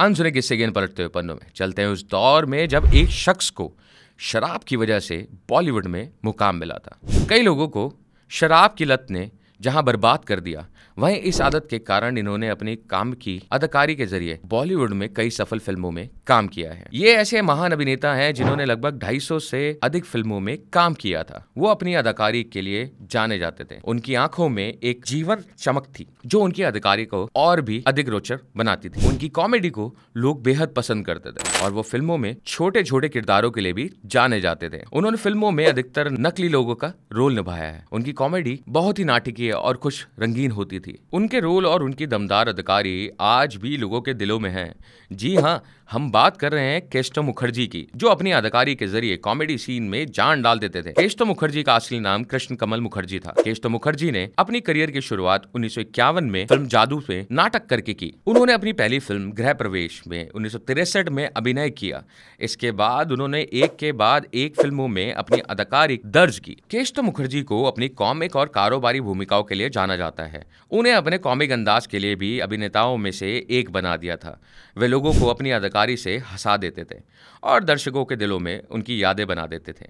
अनसुने किस्से गेंद पलटते हुए पन्नों में चलते हैं उस दौर में जब एक शख्स को शराब की वजह से बॉलीवुड में मुकाम मिला था कई लोगों को शराब की लत ने जहां बर्बाद कर दिया वहीं इस आदत के कारण इन्होंने अपने काम की अदाकारी के जरिए बॉलीवुड में कई सफल फिल्मों में काम किया है ये ऐसे महान अभिनेता हैं जिन्होंने लगभग 250 से अधिक फिल्मों में काम किया था वो अपनी अदाकारी के लिए जाने जाते थे उनकी आंखों में एक जीवन चमक थी जो उनकी अदाकारी को और भी अधिक रोचक बनाती थी उनकी कॉमेडी को लोग बेहद पसंद करते थे और वो फिल्मों में छोटे छोटे किरदारों के लिए भी जाने जाते थे उन्होंने फिल्मों में अधिकतर नकली लोगों का रोल निभाया है उनकी कॉमेडी बहुत ही नाटकीय और खुश रंगीन होती थी उनके रोल और उनकी दमदार अधिकारी आज भी लोगों के दिलों में हैं जी हाँ हम बात कर रहे हैं केस्टो मुखर्जी की जो अपनी अदाकारी के जरिए कॉमेडी सीन में जान डाल देते थे केस्टो मुखर्जी का असली नाम कृष्ण कमल मुखर्जी था केस्टो मुखर्जी ने अपनी करियर की शुरुआत उन्नीस में फिल्म जादू से नाटक करके की उन्होंने अपनी पहली फिल्म गृह प्रवेश में उन्नीस में अभिनय किया इसके बाद उन्होंने एक के बाद एक फिल्मों में अपनी अदाकारी दर्ज की केस्टो मुखर्जी को अपनी कॉमिक और कारोबारी भूमिकाओं के लिए जाना जाता है उन्हें अपने कॉमिक अंदाज के लिए भी अभिनेताओं में से एक बना दिया था वे लोगों को अपनी अदाकारी अदाकारी से हंसा देते थे और दर्शकों के दिलों में उनकी यादें बना देते थे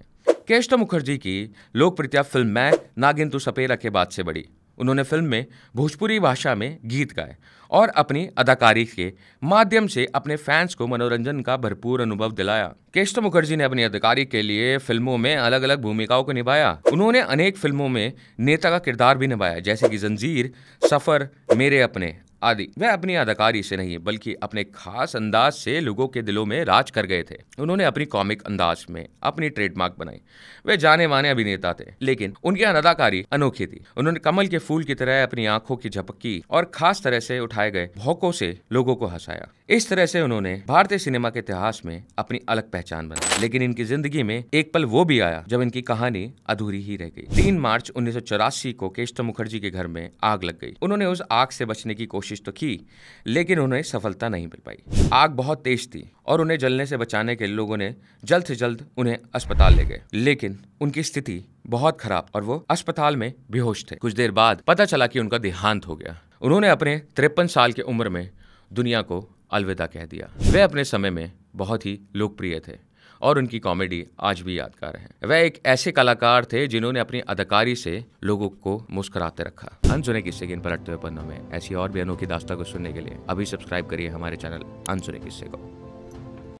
केष्टा मुखर्जी की लोकप्रियता फिल्म मैं नागिन तु सपेरा के बाद से बढ़ी उन्होंने फिल्म में भोजपुरी भाषा में गीत गाए और अपनी अदाकारी के माध्यम से अपने फैंस को मनोरंजन का भरपूर अनुभव दिलाया केष्ट मुखर्जी ने अपनी अदाकारी के लिए फिल्मों में अलग अलग भूमिकाओं को निभाया उन्होंने अनेक फिल्मों में नेता का किरदार भी निभाया जैसे कि जंजीर सफर मेरे अपने आदि वह अपनी अदाकारी से नहीं बल्कि अपने खास अंदाज से लोगों के दिलों में राज कर गए थे उन्होंने अपनी कॉमिक अंदाज में अपनी ट्रेडमार्क बनाई वे जाने माने अभिनेता थे लेकिन उनकी अदाकारी अनोखी थी उन्होंने कमल के फूल की तरह अपनी आंखों की झपकी और खास तरह से उठाए गए भौकों से लोगों को हंसाया इस तरह से उन्होंने भारतीय सिनेमा के इतिहास में अपनी अलग पहचान बनाई लेकिन इनकी जिंदगी में एक पल वो भी आया जब इनकी कहानी अधूरी ही रह गई तीन मार्च उन्नीस को केशव मुखर्जी के घर में आग लग गई उन्होंने उस आग से बचने की कोशिश कोशिश तो की लेकिन उन्हें सफलता नहीं मिल पाई आग बहुत तेज थी और उन्हें जलने से बचाने के लोगों ने जल्द से जल्द उन्हें अस्पताल ले गए लेकिन उनकी स्थिति बहुत खराब और वो अस्पताल में बेहोश थे कुछ देर बाद पता चला कि उनका देहांत हो गया उन्होंने अपने तिरपन साल की उम्र में दुनिया को अलविदा कह दिया वे अपने समय में बहुत ही लोकप्रिय थे और उनकी कॉमेडी आज भी यादगार है वह एक ऐसे कलाकार थे जिन्होंने अपनी अदाकारी से लोगों को मुस्कुराते रखा अनसुने किस्से के इन पलटते हुए पन्नों में ऐसी और भी अनोखी दास्ता को सुनने के लिए अभी सब्सक्राइब करिए हमारे चैनल अनसुने किस्से को